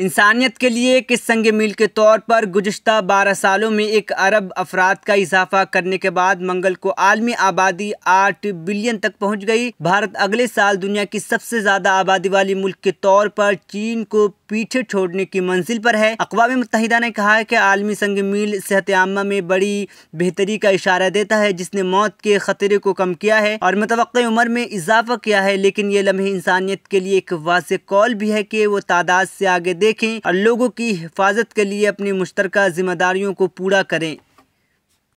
इंसानियत के लिए एक संग मील के तौर पर गुज्त बारह सालों में एक अरब अफराद का इजाफा करने के बाद मंगल को आलमी आबादी आठ बिलियन तक पहुंच गई भारत अगले साल दुनिया की सबसे ज़्यादा आबादी वाली मुल्क के तौर पर चीन को पीछे छोड़ने की मंजिल पर है अकवा मुतहदा ने कहा है कि आलमी संग मील सेहतयामा में बड़ी बेहतरी का इशारा देता है जिसने मौत के खतरे को कम किया है और मतव उम्र में इजाफा किया है लेकिन ये लम्हे इंसानियत के लिए एक वाज कॉल भी है कि वो तादाद से आगे देखें और लोगों की हिफाजत के लिए अपनी मुश्तरक जिम्मेदारियों को पूरा करें